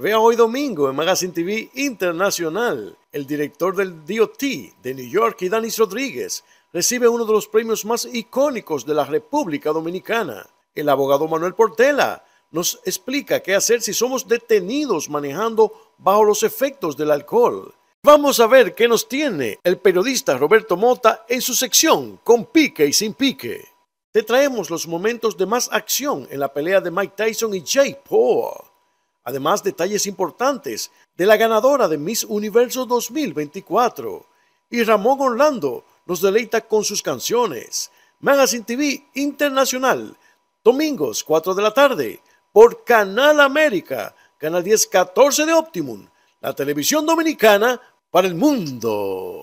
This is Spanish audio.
Vea hoy domingo en Magazine TV Internacional. El director del DOT de New York, y Danis Rodríguez, recibe uno de los premios más icónicos de la República Dominicana. El abogado Manuel Portela nos explica qué hacer si somos detenidos manejando bajo los efectos del alcohol. Vamos a ver qué nos tiene el periodista Roberto Mota en su sección Con pique y sin pique. Te traemos los momentos de más acción en la pelea de Mike Tyson y Jay Paul. Además, detalles importantes de la ganadora de Miss Universo 2024. Y Ramón Orlando nos deleita con sus canciones. Magazine TV Internacional, domingos 4 de la tarde, por Canal América, Canal 14 de Optimum, la televisión dominicana para el mundo.